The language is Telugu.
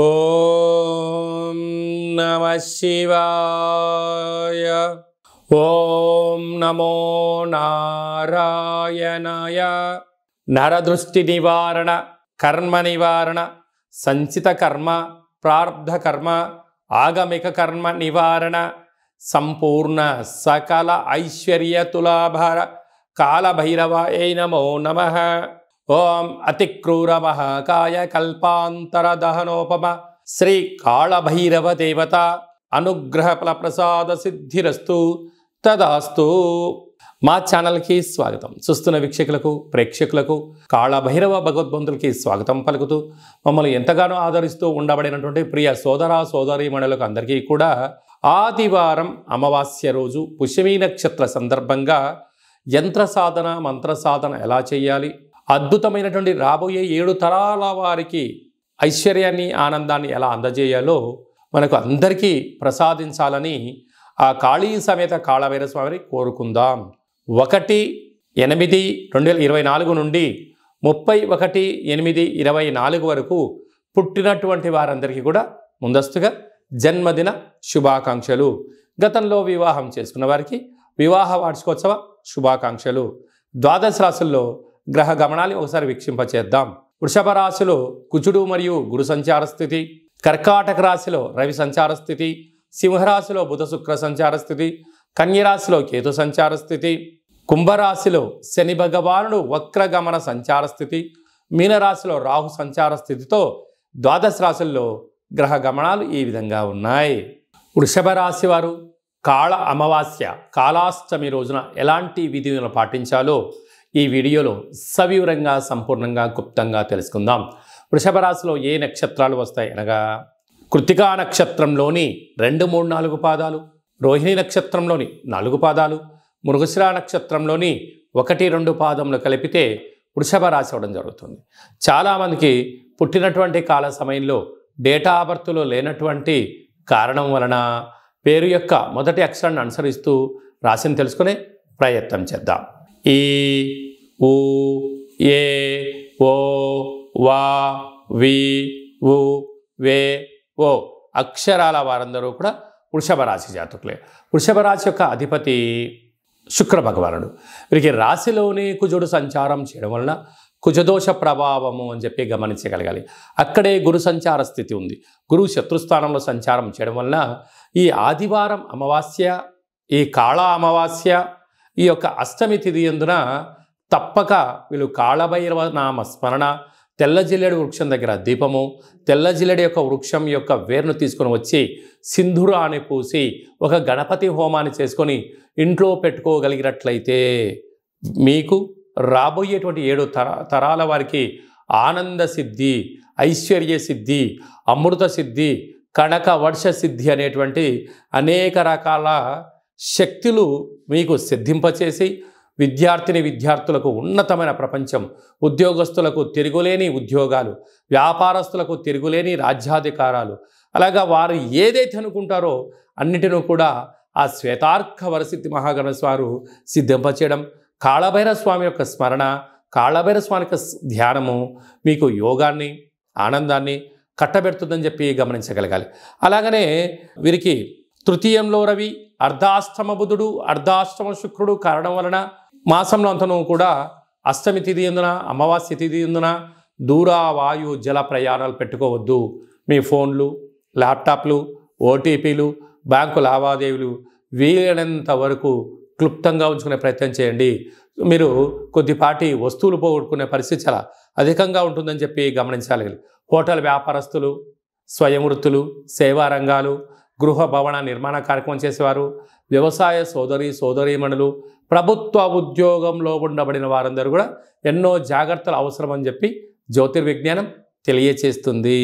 ఓం నమ శివాయ ఓం నమో నారాయణాయ నరదృష్టి నివారణ కర్మ నివారణ సంచిత కర్మ ప్రార్థ కర్మ ఆగమిక కర్మ నివారణ సంపూర్ణ సకల ఐశ్వర్య తులాభార కాలభైరవాయ నమో నమ ఓం కల్పాంతర కల్పాంతరదహనోపమ శ్రీ కాళభైరవ దేవత అనుగ్రహ ప్రసాద సిద్ధిరస్తు తదాస్తు మా ఛానల్కి స్వాగతం చూస్తున్న వీక్షకులకు ప్రేక్షకులకు కాళభైరవ భగవద్బంధులకి స్వాగతం పలుకుతూ మమ్మల్ని ఎంతగానో ఆదరిస్తూ ఉండబడినటువంటి ప్రియ సోదర సోదరీమణులకు అందరికీ కూడా ఆదివారం అమావాస్య రోజు పుష్యమీ నక్షత్ర సందర్భంగా యంత్ర సాధన మంత్ర సాధన ఎలా చేయాలి అద్భుతమైనటువంటి రాబోయే ఏడు తరాల వారికి ఐశ్వర్యాన్ని ఆనందాన్ని ఎలా అందజేయాలో మనకు అందరికీ ప్రసాదించాలని ఆ కాళీ సమేత కాళవైర స్వామిని కోరుకుందాం ఒకటి ఎనిమిది రెండు వేల ఇరవై నాలుగు నుండి ముప్పై ఒకటి ఎనిమిది ఇరవై నాలుగు వరకు పుట్టినటువంటి వారందరికీ కూడా ముందస్తుగా జన్మదిన శుభాకాంక్షలు గతంలో వివాహం చేసుకున్న వారికి వివాహ వార్షికోత్సవ శుభాకాంక్షలు ద్వాదశ రాశుల్లో గ్రహ గమనాన్ని ఒకసారి వీక్షింపచేద్దాం వృషభ రాశిలో కుచుడు మరియు గురు సంచార స్థితి కర్కాటక రాశిలో రవి సంచార స్థితి సింహరాశిలో బుధ శుక్ర సంచార స్థితి కన్యరాశిలో కేతు సంచార స్థితి కుంభరాశిలో శని భగవానుడు వక్రగమన సంచార స్థితి మీనరాశిలో రాహు సంచార స్థితితో ద్వాదశ రాశుల్లో గ్రహ గమనాలు ఈ విధంగా ఉన్నాయి వృషభ రాశి వారు కాళ అమావాస్య కాళాష్టమి రోజున ఎలాంటి విధులను పాటించాలో ఈ వీడియోలో సవివరంగా సంపూర్ణంగా గుప్తంగా తెలుసుకుందాం వృషభ రాశిలో ఏ నక్షత్రాలు వస్తాయి అనగా కృతికా నక్షత్రంలోని రెండు మూడు నాలుగు పాదాలు రోహిణి నక్షత్రంలోని నాలుగు పాదాలు మృగశిరా నక్షత్రంలోని ఒకటి రెండు పాదములు కలిపితే వృషభ రాశి అవ్వడం జరుగుతుంది చాలామందికి పుట్టినటువంటి కాల సమయంలో డేటా బర్త్లో లేనటువంటి కారణం వలన పేరు యొక్క మొదటి అక్షరాన్ని అనుసరిస్తూ రాశిని తెలుసుకునే ప్రయత్నం చేద్దాం ఈ ఉ ఏ ఓ వా వి ఉ వే ఓ అక్షరాల వారందరూ కూడా వృషభ రాశి జాతకులే వృషభ రాశి యొక్క అధిపతి శుక్ర భగవానుడు వీరికి రాశిలోనే కుజుడు సంచారం చేయడం వలన కుజదోష ప్రభావము అని చెప్పి గమనించగలగాలి అక్కడే గురు సంచార స్థితి ఉంది గురువు శత్రుస్థానంలో సంచారం చేయడం వలన ఈ ఆదివారం అమావాస్య ఈ కాళ అమావాస్య ఈ యొక్క అష్టమి తిథి ఎందున తప్పక వీళ్ళు కాళభైరవ నామ స్మరణ తెల్ల జిల్లెడి వృక్షం దగ్గర దీపము తెల్ల యొక్క వృక్షం యొక్క వేరును తీసుకొని వచ్చి అని పూసి ఒక గణపతి హోమాన్ని చేసుకొని ఇంట్లో పెట్టుకోగలిగినట్లయితే మీకు రాబోయేటువంటి ఏడు తర తరాల వారికి ఆనంద సిద్ధి ఐశ్వర్య సిద్ధి అమృత సిద్ధి కనక వర్ష సిద్ధి అనేటువంటి అనేక రకాల శక్తులు మీకు సిద్ధింపచేసి విద్యార్థిని విద్యార్థులకు ఉన్నతమైన ప్రపంచం ఉద్యోగస్తులకు తిరుగులేని ఉద్యోగాలు వ్యాపారస్తులకు తిరుగులేని రాజ్యాధికారాలు అలాగా వారు ఏదైతే అనుకుంటారో అన్నిటినూ కూడా ఆ శ్వేతార్క వరసిద్ధి మహాగణేశ్ వారు సిద్ధింపచేయడం కాళభైర స్వామి యొక్క స్మరణ కాళభైర స్వామి యొక్క ధ్యానము మీకు యోగాన్ని ఆనందాన్ని కట్టబెడుతుందని చెప్పి గమనించగలగాలి అలాగనే వీరికి తృతీయంలో రవి అర్ధాష్టమ బుధుడు అర్ధాష్టమ శుక్రుడు కారణం వలన మాసంలో అంతను కూడా అష్టమి తిథి ఎందున అమావాస్య తిథి ఎందున దూర వాయు జల ప్రయాణాలు పెట్టుకోవద్దు మీ ఫోన్లు ల్యాప్టాప్లు ఓటీపీలు బ్యాంకు లావాదేవీలు వీలైనంత వరకు క్లుప్తంగా ఉంచుకునే ప్రయత్నం చేయండి మీరు కొద్దిపాటి వస్తువులు పోగొట్టుకునే పరిస్థితి చాలా అధికంగా ఉంటుందని చెప్పి గమనించాలి హోటల్ వ్యాపారస్తులు స్వయం వృత్తులు సేవా రంగాలు గృహ భవన నిర్మాణ కార్యక్రమం చేసేవారు వ్యవసాయ సోదరి సోదరీమణులు ప్రభుత్వ ఉద్యోగంలో ఉండబడిన వారందరూ కూడా ఎన్నో జాగ్రత్తలు అవసరమని చెప్పి జ్యోతిర్విజ్ఞానం తెలియచేస్తుంది